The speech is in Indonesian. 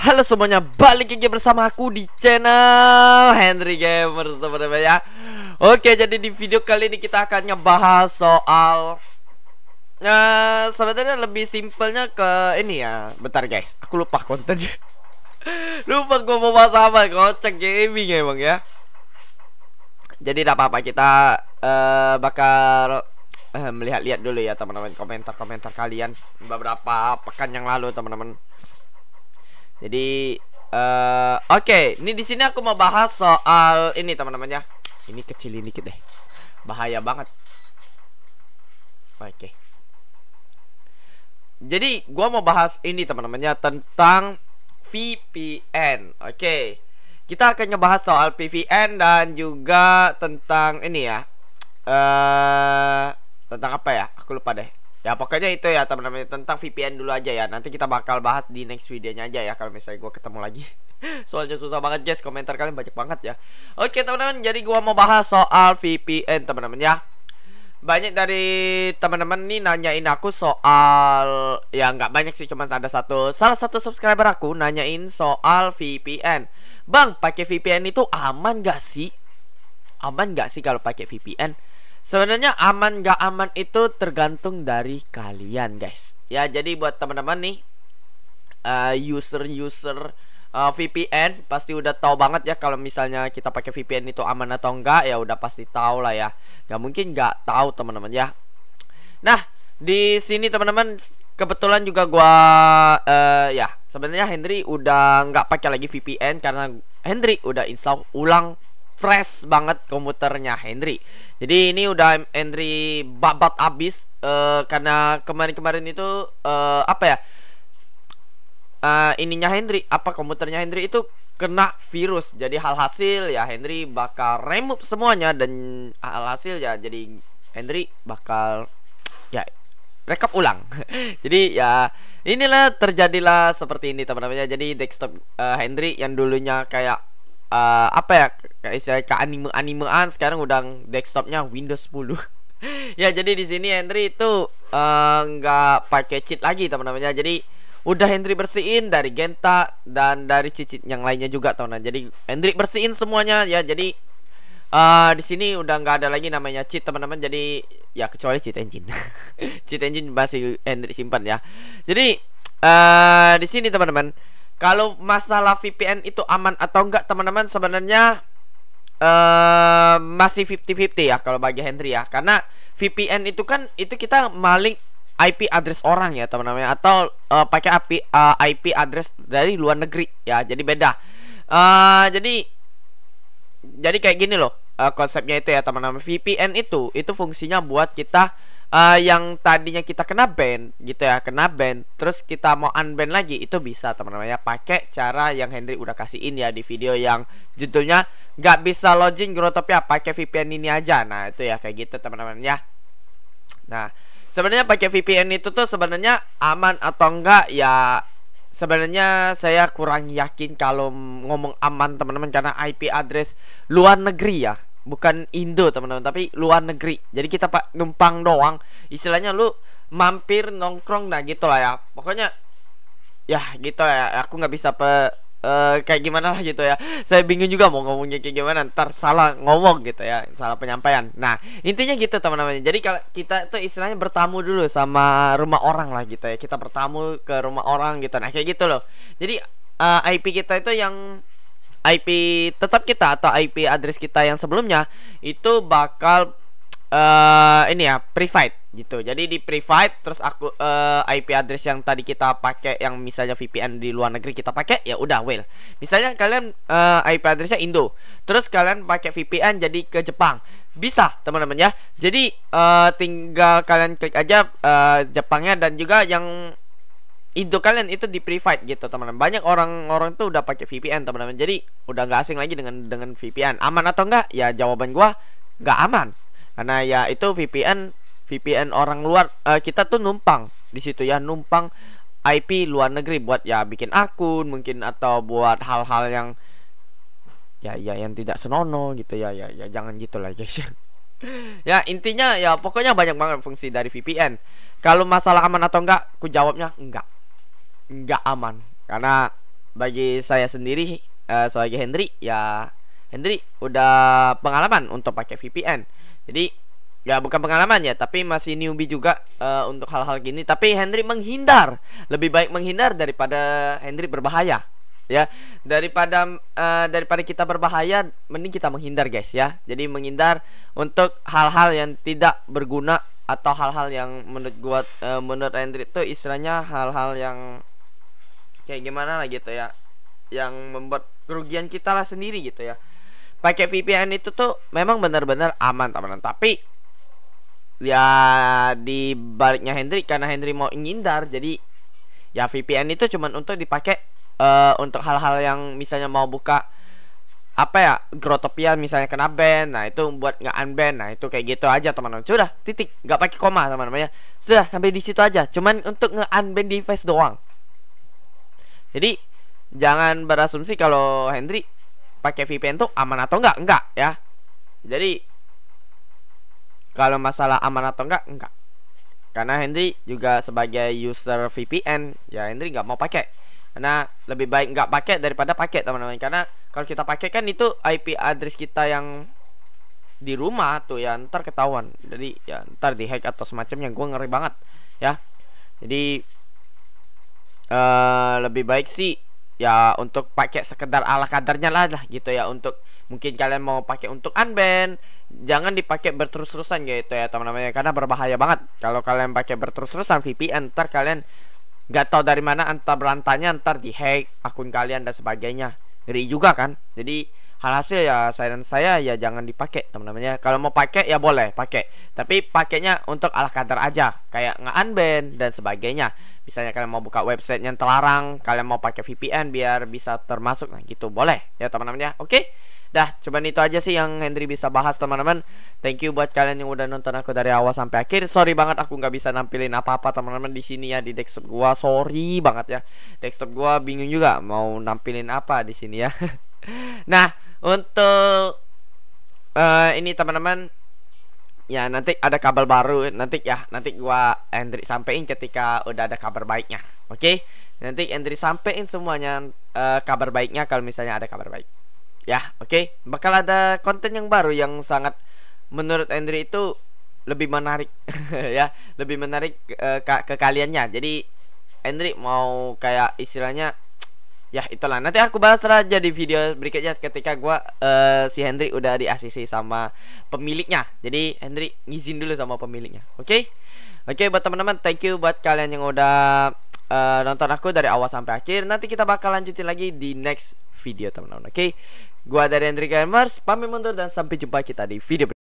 Halo semuanya, balik lagi bersama aku di channel Henry Gamers teman-teman ya Oke, jadi di video kali ini kita akan ngebahas soal uh, Sebenarnya lebih simpelnya ke ini ya Bentar guys, aku lupa kontennya Lupa gua mau bahas apa, kocak gaming emang ya Jadi tidak apa-apa, kita uh, bakal uh, melihat-lihat dulu ya teman-teman Komentar-komentar kalian beberapa pekan yang lalu teman-teman jadi uh, oke, okay. ini di sini aku mau bahas soal ini teman-teman ya. Ini kecilin dikit deh. Bahaya banget. Oke. Okay. Jadi gua mau bahas ini teman-temannya tentang VPN. Oke. Okay. Kita akan ngebahas soal VPN dan juga tentang ini ya. Eh uh, tentang apa ya? Aku lupa deh ya pokoknya itu ya teman-teman tentang VPN dulu aja ya nanti kita bakal bahas di next videonya aja ya kalau misalnya gue ketemu lagi soalnya susah banget guys komentar kalian banyak banget ya oke teman-teman jadi gue mau bahas soal VPN teman-teman ya banyak dari teman-teman nih nanyain aku soal ya nggak banyak sih cuma ada satu salah satu subscriber aku nanyain soal VPN bang pakai VPN itu aman gak sih aman gak sih kalau pakai VPN Sebenarnya aman gak aman itu tergantung dari kalian guys. Ya jadi buat teman-teman nih eh, user-user uh, uh, eh, VPN pasti udah tahu banget ya kalau misalnya kita pakai VPN itu aman atau enggak ya udah pasti tahu lah ya. Gak mungkin gak tahu teman-teman ya. Nah di sini teman-teman kebetulan juga gua uh, ya sebenarnya Henry udah nggak pakai lagi VPN karena Henry udah install ulang fresh banget komputernya Henry. Jadi ini udah Henry babat abis uh, karena kemarin-kemarin itu uh, apa ya? Uh, ininya Henry apa komputernya Henry itu kena virus. Jadi hal hasil ya Henry bakal remove semuanya dan hal hasil ya jadi Henry bakal ya rekap ulang. jadi ya inilah terjadilah seperti ini teman-teman ya. Jadi desktop uh, Henry yang dulunya kayak uh, apa ya kayak istilah ke anime animean sekarang udah desktopnya Windows 10 ya jadi di sini Henry itu eh, nggak uh, pakai cheat lagi teman-temannya jadi udah Hendrik bersihin dari Genta dan dari cicit yang lainnya juga teman teman jadi Hendrik bersihin semuanya ya jadi uh, di sini udah nggak ada lagi namanya cheat teman-teman jadi ya kecuali cheat engine cheat engine masih Hendrik simpan ya jadi uh, di sini teman-teman kalau masalah VPN itu aman atau enggak teman-teman sebenarnya uh, masih 50-50 ya kalau bagi Henry ya karena VPN itu kan itu kita maling IP address orang ya teman-teman ya. atau uh, pakai IP uh, IP address dari luar negeri ya jadi beda uh, jadi jadi kayak gini loh uh, konsepnya itu ya teman-teman VPN itu itu fungsinya buat kita uh, yang tadinya kita kena ban gitu ya kena ban terus kita mau unban lagi itu bisa teman-teman ya pakai cara yang Henry udah kasihin ya di video yang judulnya nggak bisa login ya pakai VPN ini aja nah itu ya kayak gitu teman-teman ya nah sebenarnya pakai VPN itu tuh sebenarnya aman atau enggak ya sebenarnya saya kurang yakin kalau ngomong aman teman-teman karena IP address luar negeri ya bukan Indo teman-teman tapi luar negeri jadi kita pak numpang doang istilahnya lu mampir nongkrong nah gitulah ya pokoknya ya gitu ya aku nggak bisa pe Uh, kayak gimana lah gitu ya saya bingung juga mau ngomongnya kayak gimana ntar salah ngomong gitu ya salah penyampaian nah intinya gitu teman-teman jadi kalau kita itu istilahnya bertamu dulu sama rumah orang lah gitu ya kita bertamu ke rumah orang gitu nah kayak gitu loh jadi uh, eh, IP kita itu yang IP tetap kita atau IP address kita yang sebelumnya itu bakal uh, ini ya private gitu. Jadi di private terus aku uh, eh, IP address yang tadi kita pakai yang misalnya VPN di luar negeri kita pakai ya udah well. Misalnya kalian uh, eh, IP addressnya Indo, terus kalian pakai VPN jadi ke Jepang. Bisa, teman-teman ya. Jadi uh, tinggal kalian klik aja uh, Jepangnya dan juga yang itu kalian itu di private gitu teman-teman banyak orang-orang tuh udah pakai VPN teman-teman jadi udah nggak asing lagi dengan dengan VPN aman atau enggak ya jawaban gua nggak aman karena ya itu VPN VPN orang luar uh, kita tuh numpang di situ ya numpang IP luar negeri buat ya bikin akun mungkin atau buat hal-hal yang ya ya yang tidak senono gitu ya ya ya jangan gitulah guys ya intinya ya pokoknya banyak banget fungsi dari VPN kalau masalah aman atau enggak ku jawabnya enggak nggak aman karena bagi saya sendiri uh, sebagai Hendri ya Hendri udah pengalaman untuk pakai VPN jadi ya bukan pengalaman ya tapi masih newbie juga uh, untuk hal-hal gini tapi Hendri menghindar lebih baik menghindar daripada Hendri berbahaya ya daripada uh, daripada kita berbahaya mending kita menghindar guys ya jadi menghindar untuk hal-hal yang tidak berguna atau hal-hal yang menurut gua uh, menurut Hendri itu istilahnya hal-hal yang kayak gimana lah gitu ya yang membuat kerugian kita lah sendiri gitu ya pakai VPN itu tuh memang benar-benar aman teman-teman tapi ya di baliknya Hendrik karena Hendrik mau ngindar jadi ya VPN itu cuman untuk dipakai uh, untuk hal-hal yang misalnya mau buka apa ya Grotopia misalnya kena ban nah itu buat nggak unban nah itu kayak gitu aja teman-teman sudah titik nggak pakai koma teman-teman ya sudah sampai di situ aja cuman untuk nge unban device doang jadi jangan berasumsi kalau Hendry pakai VPN tuh aman atau enggak, enggak ya. Jadi kalau masalah aman atau enggak, enggak. Karena Hendry juga sebagai user VPN, ya Hendry nggak mau pakai. Karena lebih baik nggak pakai daripada pakai teman-teman. Karena kalau kita pakai kan itu IP address kita yang di rumah tuh ya ntar ketahuan. Jadi ya ntar dihack atau semacamnya gue ngeri banget ya. Jadi uh, lebih baik sih ya untuk pakai sekedar ala kadarnya lah lah gitu ya untuk mungkin kalian mau pakai untuk unban jangan dipakai berterus-terusan gitu ya teman-teman ya. karena berbahaya banget kalau kalian pakai berterus-terusan VPN ntar kalian nggak tahu dari mana antar berantanya ntar di hack akun kalian dan sebagainya ngeri juga kan jadi alhasil ya saran saya ya jangan dipakai teman-temannya kalau mau pakai ya boleh pakai tapi pakainya untuk ala kadar aja kayak nge-unban dan sebagainya misalnya kalian mau buka website yang terlarang kalian mau pakai VPN biar bisa termasuk nah gitu boleh ya teman-temannya oke Dah, coba itu aja sih yang Henry bisa bahas teman-teman. Thank you buat kalian yang udah nonton aku dari awal sampai akhir. Sorry banget aku nggak bisa nampilin apa-apa teman-teman di sini ya di desktop gua. Sorry banget ya. Desktop gua bingung juga mau nampilin apa di sini ya. nah untuk uh, ini teman-teman ya nanti ada kabar baru nanti ya nanti gua Hendrik sampein ketika udah ada kabar baiknya oke okay? nanti Hendrik sampein semuanya uh, kabar baiknya kalau misalnya ada kabar baik ya oke okay? bakal ada konten yang baru yang sangat menurut Hendrik itu lebih menarik ya lebih menarik uh, ke, ke kaliannya jadi Hendrik mau kayak istilahnya ya itulah nanti aku bahas aja di video berikutnya ketika gua uh, si Hendri udah di ACC sama pemiliknya jadi Hendri ngizin dulu sama pemiliknya oke okay? oke okay, buat teman-teman thank you buat kalian yang udah uh, nonton aku dari awal sampai akhir nanti kita bakal lanjutin lagi di next video teman-teman oke okay? gua dari Hendri Gamers pamit mundur dan sampai jumpa kita di video berikutnya.